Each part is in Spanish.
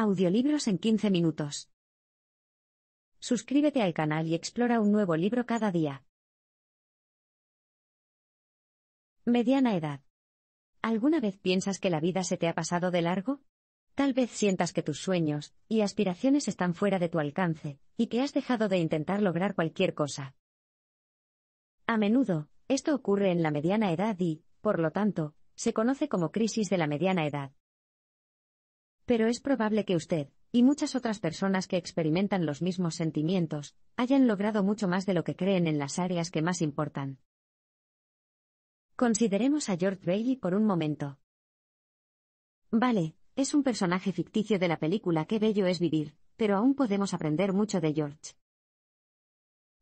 Audiolibros en 15 minutos. Suscríbete al canal y explora un nuevo libro cada día. Mediana edad. ¿Alguna vez piensas que la vida se te ha pasado de largo? Tal vez sientas que tus sueños y aspiraciones están fuera de tu alcance, y que has dejado de intentar lograr cualquier cosa. A menudo, esto ocurre en la mediana edad y, por lo tanto, se conoce como crisis de la mediana edad. Pero es probable que usted, y muchas otras personas que experimentan los mismos sentimientos, hayan logrado mucho más de lo que creen en las áreas que más importan. Consideremos a George Bailey por un momento. Vale, es un personaje ficticio de la película Qué bello es vivir, pero aún podemos aprender mucho de George.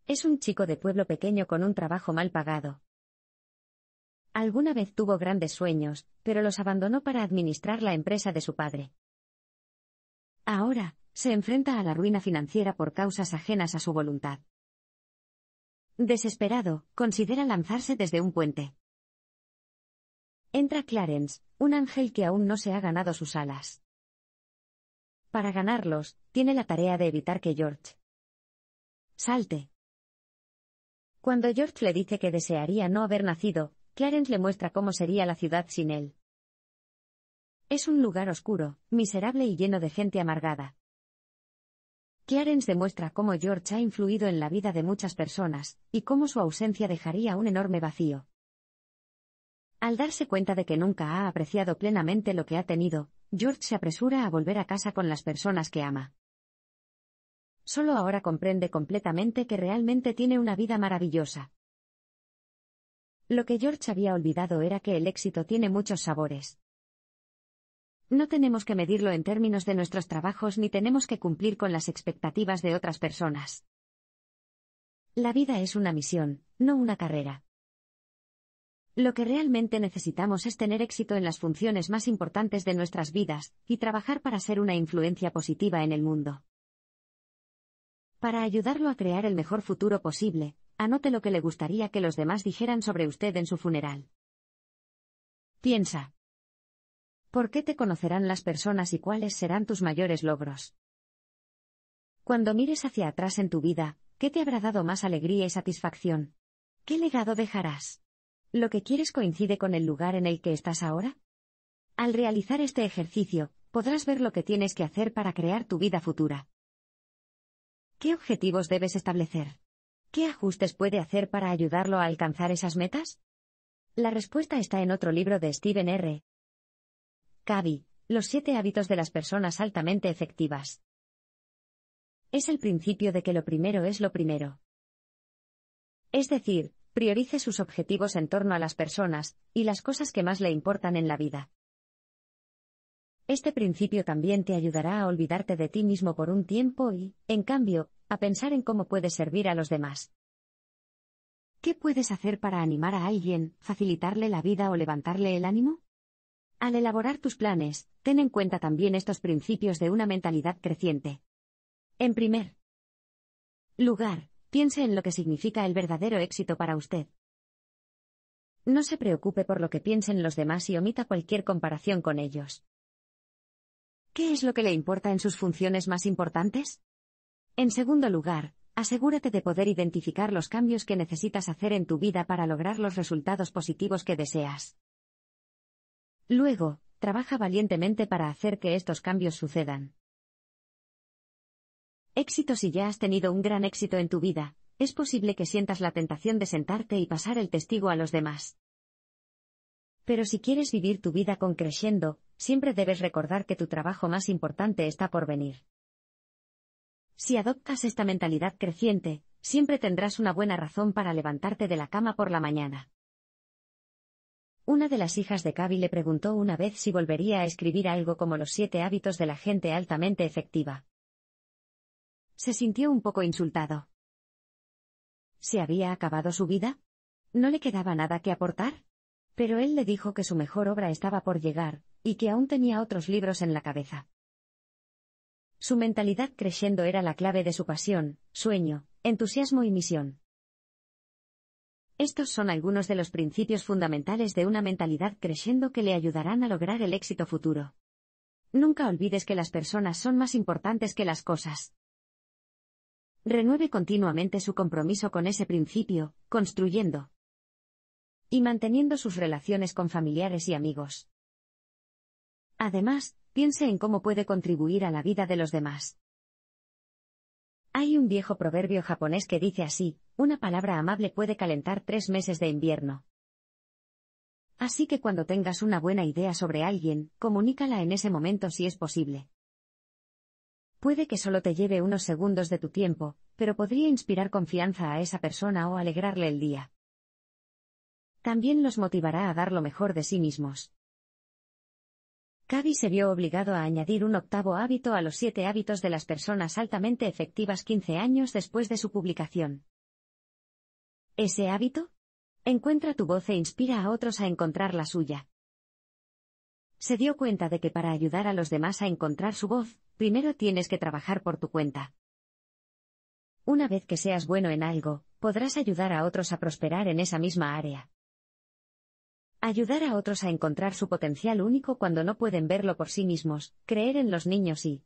Es un chico de pueblo pequeño con un trabajo mal pagado. Alguna vez tuvo grandes sueños, pero los abandonó para administrar la empresa de su padre. Ahora, se enfrenta a la ruina financiera por causas ajenas a su voluntad. Desesperado, considera lanzarse desde un puente. Entra Clarence, un ángel que aún no se ha ganado sus alas. Para ganarlos, tiene la tarea de evitar que George salte. Cuando George le dice que desearía no haber nacido, Clarence le muestra cómo sería la ciudad sin él. Es un lugar oscuro, miserable y lleno de gente amargada. Clarence demuestra cómo George ha influido en la vida de muchas personas, y cómo su ausencia dejaría un enorme vacío. Al darse cuenta de que nunca ha apreciado plenamente lo que ha tenido, George se apresura a volver a casa con las personas que ama. Solo ahora comprende completamente que realmente tiene una vida maravillosa. Lo que George había olvidado era que el éxito tiene muchos sabores. No tenemos que medirlo en términos de nuestros trabajos ni tenemos que cumplir con las expectativas de otras personas. La vida es una misión, no una carrera. Lo que realmente necesitamos es tener éxito en las funciones más importantes de nuestras vidas, y trabajar para ser una influencia positiva en el mundo. Para ayudarlo a crear el mejor futuro posible, anote lo que le gustaría que los demás dijeran sobre usted en su funeral. Piensa, ¿Por qué te conocerán las personas y cuáles serán tus mayores logros? Cuando mires hacia atrás en tu vida, ¿qué te habrá dado más alegría y satisfacción? ¿Qué legado dejarás? ¿Lo que quieres coincide con el lugar en el que estás ahora? Al realizar este ejercicio, podrás ver lo que tienes que hacer para crear tu vida futura. ¿Qué objetivos debes establecer? ¿Qué ajustes puede hacer para ayudarlo a alcanzar esas metas? La respuesta está en otro libro de Steven R. Cavi, los siete hábitos de las personas altamente efectivas. Es el principio de que lo primero es lo primero. Es decir, priorice sus objetivos en torno a las personas y las cosas que más le importan en la vida. Este principio también te ayudará a olvidarte de ti mismo por un tiempo y, en cambio, a pensar en cómo puedes servir a los demás. ¿Qué puedes hacer para animar a alguien, facilitarle la vida o levantarle el ánimo? Al elaborar tus planes, ten en cuenta también estos principios de una mentalidad creciente. En primer lugar, piense en lo que significa el verdadero éxito para usted. No se preocupe por lo que piensen los demás y omita cualquier comparación con ellos. ¿Qué es lo que le importa en sus funciones más importantes? En segundo lugar, asegúrate de poder identificar los cambios que necesitas hacer en tu vida para lograr los resultados positivos que deseas. Luego, trabaja valientemente para hacer que estos cambios sucedan. Éxito si ya has tenido un gran éxito en tu vida, es posible que sientas la tentación de sentarte y pasar el testigo a los demás. Pero si quieres vivir tu vida con creciendo, siempre debes recordar que tu trabajo más importante está por venir. Si adoptas esta mentalidad creciente, siempre tendrás una buena razón para levantarte de la cama por la mañana. Una de las hijas de Cavi le preguntó una vez si volvería a escribir algo como los siete hábitos de la gente altamente efectiva. Se sintió un poco insultado. ¿Se había acabado su vida? ¿No le quedaba nada que aportar? Pero él le dijo que su mejor obra estaba por llegar, y que aún tenía otros libros en la cabeza. Su mentalidad creciendo era la clave de su pasión, sueño, entusiasmo y misión. Estos son algunos de los principios fundamentales de una mentalidad creciendo que le ayudarán a lograr el éxito futuro. Nunca olvides que las personas son más importantes que las cosas. Renueve continuamente su compromiso con ese principio, construyendo y manteniendo sus relaciones con familiares y amigos. Además, piense en cómo puede contribuir a la vida de los demás. Hay un viejo proverbio japonés que dice así, una palabra amable puede calentar tres meses de invierno. Así que cuando tengas una buena idea sobre alguien, comunícala en ese momento si es posible. Puede que solo te lleve unos segundos de tu tiempo, pero podría inspirar confianza a esa persona o alegrarle el día. También los motivará a dar lo mejor de sí mismos. Cavi se vio obligado a añadir un octavo hábito a los siete hábitos de las personas altamente efectivas 15 años después de su publicación. ¿Ese hábito? Encuentra tu voz e inspira a otros a encontrar la suya. Se dio cuenta de que para ayudar a los demás a encontrar su voz, primero tienes que trabajar por tu cuenta. Una vez que seas bueno en algo, podrás ayudar a otros a prosperar en esa misma área. Ayudar a otros a encontrar su potencial único cuando no pueden verlo por sí mismos, creer en los niños y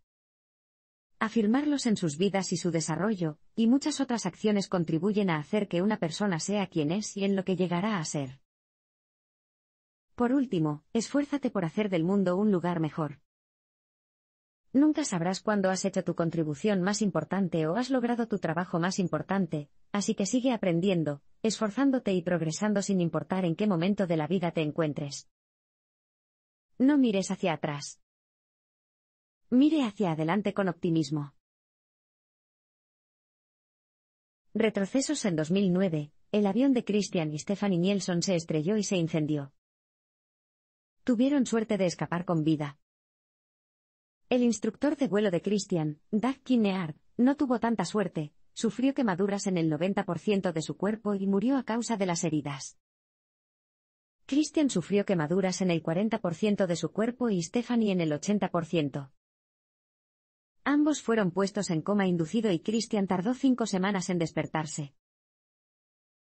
afirmarlos en sus vidas y su desarrollo, y muchas otras acciones contribuyen a hacer que una persona sea quien es y en lo que llegará a ser. Por último, esfuérzate por hacer del mundo un lugar mejor. Nunca sabrás cuándo has hecho tu contribución más importante o has logrado tu trabajo más importante, así que sigue aprendiendo, esforzándote y progresando sin importar en qué momento de la vida te encuentres. No mires hacia atrás. Mire hacia adelante con optimismo. Retrocesos en 2009, el avión de Christian y Stephanie Nielsen se estrelló y se incendió. Tuvieron suerte de escapar con vida. El instructor de vuelo de Christian, Doug Kinear, no tuvo tanta suerte, sufrió quemaduras en el 90% de su cuerpo y murió a causa de las heridas. Christian sufrió quemaduras en el 40% de su cuerpo y Stephanie en el 80%. Ambos fueron puestos en coma inducido y Christian tardó cinco semanas en despertarse.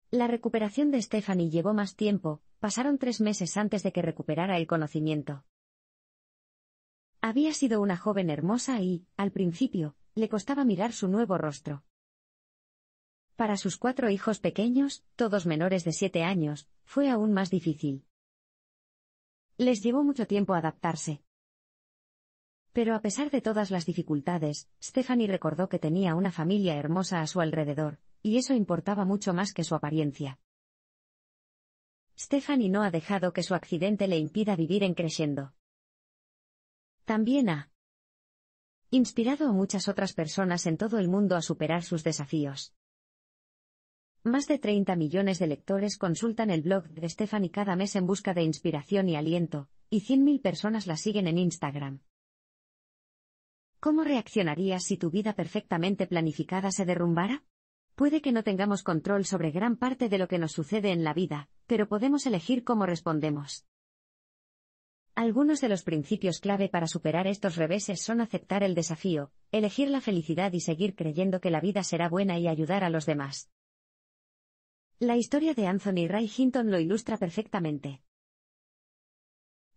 La recuperación de Stephanie llevó más tiempo, pasaron tres meses antes de que recuperara el conocimiento. Había sido una joven hermosa y, al principio, le costaba mirar su nuevo rostro. Para sus cuatro hijos pequeños, todos menores de siete años, fue aún más difícil. Les llevó mucho tiempo adaptarse. Pero a pesar de todas las dificultades, Stephanie recordó que tenía una familia hermosa a su alrededor, y eso importaba mucho más que su apariencia. Stephanie no ha dejado que su accidente le impida vivir en creciendo. También ha inspirado a muchas otras personas en todo el mundo a superar sus desafíos. Más de 30 millones de lectores consultan el blog de Stephanie cada mes en busca de inspiración y aliento, y 100.000 personas la siguen en Instagram. ¿Cómo reaccionarías si tu vida perfectamente planificada se derrumbara? Puede que no tengamos control sobre gran parte de lo que nos sucede en la vida, pero podemos elegir cómo respondemos. Algunos de los principios clave para superar estos reveses son aceptar el desafío, elegir la felicidad y seguir creyendo que la vida será buena y ayudar a los demás. La historia de Anthony Ray Hinton lo ilustra perfectamente.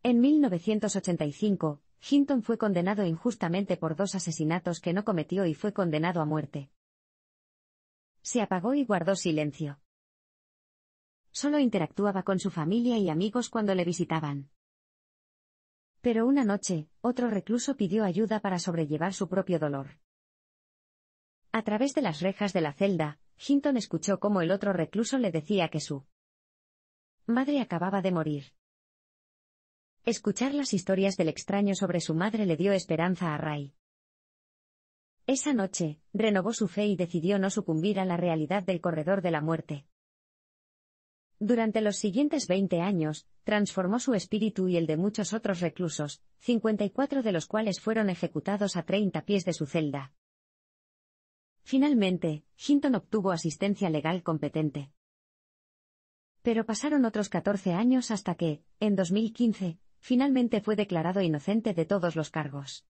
En 1985, Hinton fue condenado injustamente por dos asesinatos que no cometió y fue condenado a muerte. Se apagó y guardó silencio. Solo interactuaba con su familia y amigos cuando le visitaban. Pero una noche, otro recluso pidió ayuda para sobrellevar su propio dolor. A través de las rejas de la celda, Hinton escuchó cómo el otro recluso le decía que su madre acababa de morir. Escuchar las historias del extraño sobre su madre le dio esperanza a Ray. Esa noche, renovó su fe y decidió no sucumbir a la realidad del corredor de la muerte. Durante los siguientes 20 años, transformó su espíritu y el de muchos otros reclusos, 54 de los cuales fueron ejecutados a 30 pies de su celda. Finalmente, Hinton obtuvo asistencia legal competente. Pero pasaron otros 14 años hasta que, en 2015, finalmente fue declarado inocente de todos los cargos.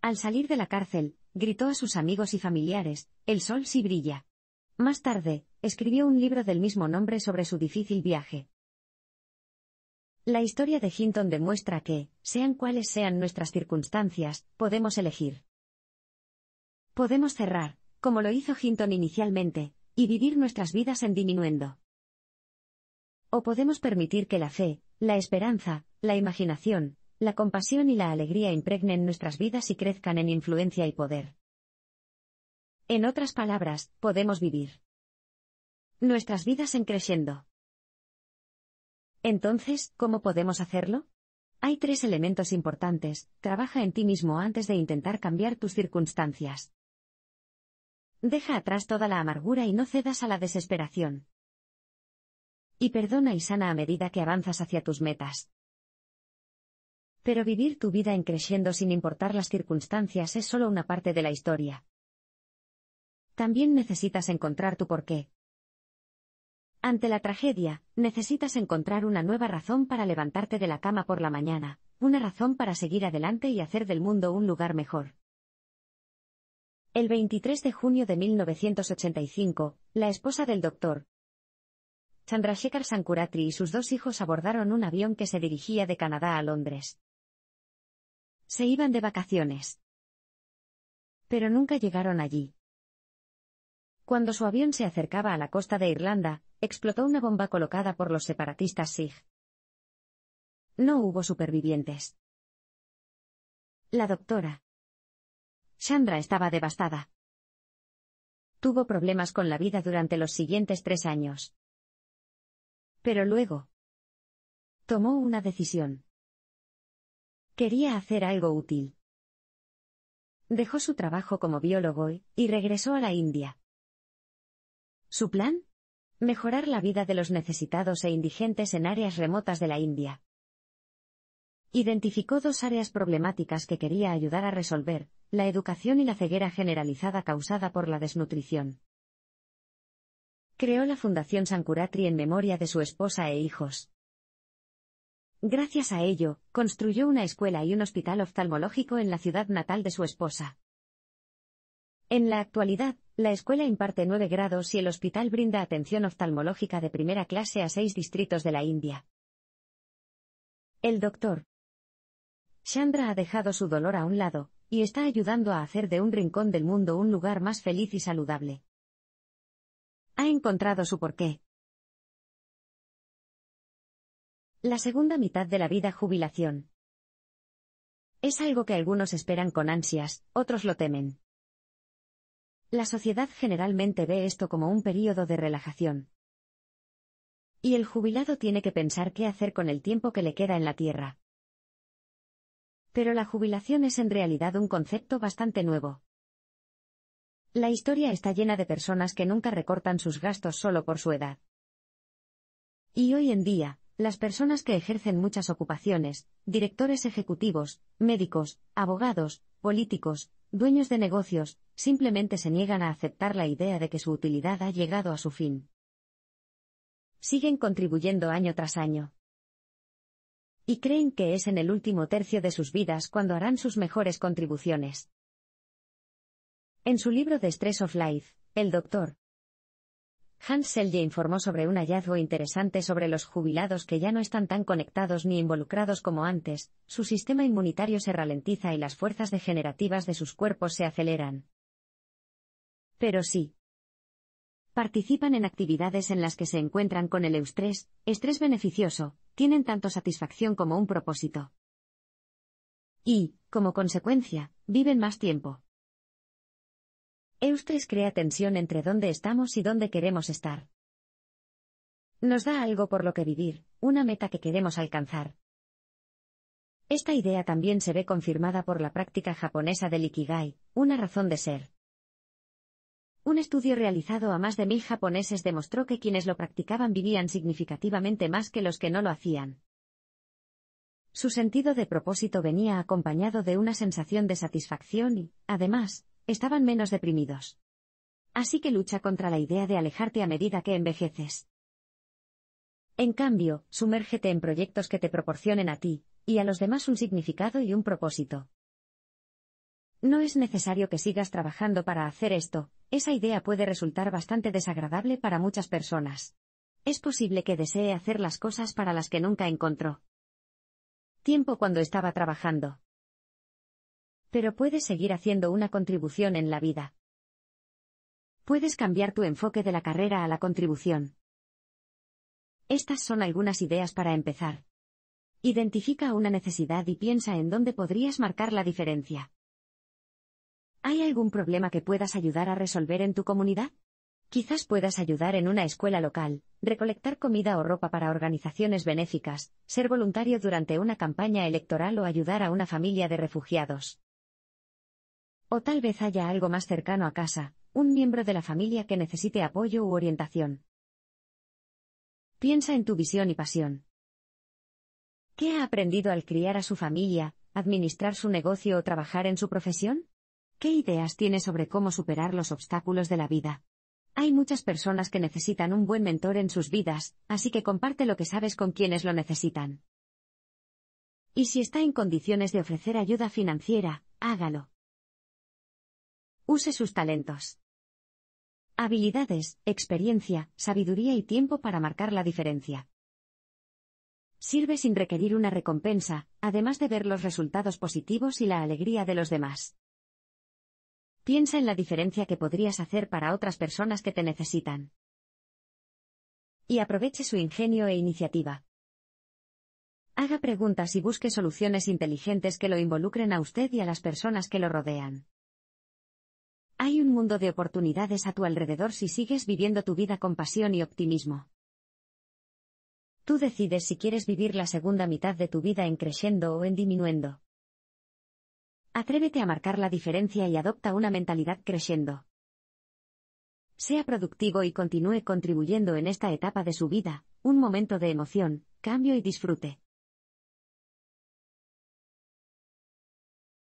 Al salir de la cárcel, gritó a sus amigos y familiares, El sol sí brilla. Más tarde, escribió un libro del mismo nombre sobre su difícil viaje. La historia de Hinton demuestra que, sean cuales sean nuestras circunstancias, podemos elegir. Podemos cerrar, como lo hizo Hinton inicialmente, y vivir nuestras vidas en diminuendo. O podemos permitir que la fe, la esperanza, la imaginación, la compasión y la alegría impregnen nuestras vidas y crezcan en influencia y poder. En otras palabras, podemos vivir nuestras vidas en creciendo. Entonces, ¿cómo podemos hacerlo? Hay tres elementos importantes, trabaja en ti mismo antes de intentar cambiar tus circunstancias. Deja atrás toda la amargura y no cedas a la desesperación. Y perdona y sana a medida que avanzas hacia tus metas. Pero vivir tu vida en creciendo sin importar las circunstancias es solo una parte de la historia. También necesitas encontrar tu porqué. Ante la tragedia, necesitas encontrar una nueva razón para levantarte de la cama por la mañana, una razón para seguir adelante y hacer del mundo un lugar mejor. El 23 de junio de 1985, la esposa del doctor, Chandrashekhar Sankuratri y sus dos hijos abordaron un avión que se dirigía de Canadá a Londres. Se iban de vacaciones. Pero nunca llegaron allí. Cuando su avión se acercaba a la costa de Irlanda, explotó una bomba colocada por los separatistas SIG. No hubo supervivientes. La doctora, Chandra estaba devastada. Tuvo problemas con la vida durante los siguientes tres años. Pero luego. Tomó una decisión. Quería hacer algo útil. Dejó su trabajo como biólogo y regresó a la India. ¿Su plan? Mejorar la vida de los necesitados e indigentes en áreas remotas de la India. Identificó dos áreas problemáticas que quería ayudar a resolver, la educación y la ceguera generalizada causada por la desnutrición. Creó la Fundación Sankuratri en memoria de su esposa e hijos. Gracias a ello, construyó una escuela y un hospital oftalmológico en la ciudad natal de su esposa. En la actualidad, la escuela imparte nueve grados y el hospital brinda atención oftalmológica de primera clase a seis distritos de la India. El doctor Chandra ha dejado su dolor a un lado, y está ayudando a hacer de un rincón del mundo un lugar más feliz y saludable. Ha encontrado su porqué. La segunda mitad de la vida jubilación. Es algo que algunos esperan con ansias, otros lo temen. La sociedad generalmente ve esto como un período de relajación. Y el jubilado tiene que pensar qué hacer con el tiempo que le queda en la Tierra. Pero la jubilación es en realidad un concepto bastante nuevo. La historia está llena de personas que nunca recortan sus gastos solo por su edad. Y hoy en día, las personas que ejercen muchas ocupaciones, directores ejecutivos, médicos, abogados, políticos, dueños de negocios, simplemente se niegan a aceptar la idea de que su utilidad ha llegado a su fin. Siguen contribuyendo año tras año y creen que es en el último tercio de sus vidas cuando harán sus mejores contribuciones. En su libro The Stress of Life, el doctor Hans Selye informó sobre un hallazgo interesante sobre los jubilados que ya no están tan conectados ni involucrados como antes, su sistema inmunitario se ralentiza y las fuerzas degenerativas de sus cuerpos se aceleran. Pero sí. Participan en actividades en las que se encuentran con el eustrés, estrés beneficioso, tienen tanto satisfacción como un propósito. Y, como consecuencia, viven más tiempo. Eustres crea tensión entre dónde estamos y dónde queremos estar. Nos da algo por lo que vivir, una meta que queremos alcanzar. Esta idea también se ve confirmada por la práctica japonesa del Ikigai, una razón de ser. Un estudio realizado a más de mil japoneses demostró que quienes lo practicaban vivían significativamente más que los que no lo hacían. Su sentido de propósito venía acompañado de una sensación de satisfacción y, además, estaban menos deprimidos. Así que lucha contra la idea de alejarte a medida que envejeces. En cambio, sumérgete en proyectos que te proporcionen a ti, y a los demás un significado y un propósito. No es necesario que sigas trabajando para hacer esto, esa idea puede resultar bastante desagradable para muchas personas. Es posible que desee hacer las cosas para las que nunca encontró tiempo cuando estaba trabajando. Pero puedes seguir haciendo una contribución en la vida. Puedes cambiar tu enfoque de la carrera a la contribución. Estas son algunas ideas para empezar. Identifica una necesidad y piensa en dónde podrías marcar la diferencia. ¿Hay algún problema que puedas ayudar a resolver en tu comunidad? Quizás puedas ayudar en una escuela local, recolectar comida o ropa para organizaciones benéficas, ser voluntario durante una campaña electoral o ayudar a una familia de refugiados. O tal vez haya algo más cercano a casa, un miembro de la familia que necesite apoyo u orientación. Piensa en tu visión y pasión. ¿Qué ha aprendido al criar a su familia, administrar su negocio o trabajar en su profesión? ¿Qué ideas tiene sobre cómo superar los obstáculos de la vida? Hay muchas personas que necesitan un buen mentor en sus vidas, así que comparte lo que sabes con quienes lo necesitan. Y si está en condiciones de ofrecer ayuda financiera, hágalo. Use sus talentos. Habilidades, experiencia, sabiduría y tiempo para marcar la diferencia. Sirve sin requerir una recompensa, además de ver los resultados positivos y la alegría de los demás. Piensa en la diferencia que podrías hacer para otras personas que te necesitan. Y aproveche su ingenio e iniciativa. Haga preguntas y busque soluciones inteligentes que lo involucren a usted y a las personas que lo rodean. Hay un mundo de oportunidades a tu alrededor si sigues viviendo tu vida con pasión y optimismo. Tú decides si quieres vivir la segunda mitad de tu vida en creciendo o en disminuyendo. Atrévete a marcar la diferencia y adopta una mentalidad creciendo. Sea productivo y continúe contribuyendo en esta etapa de su vida, un momento de emoción, cambio y disfrute.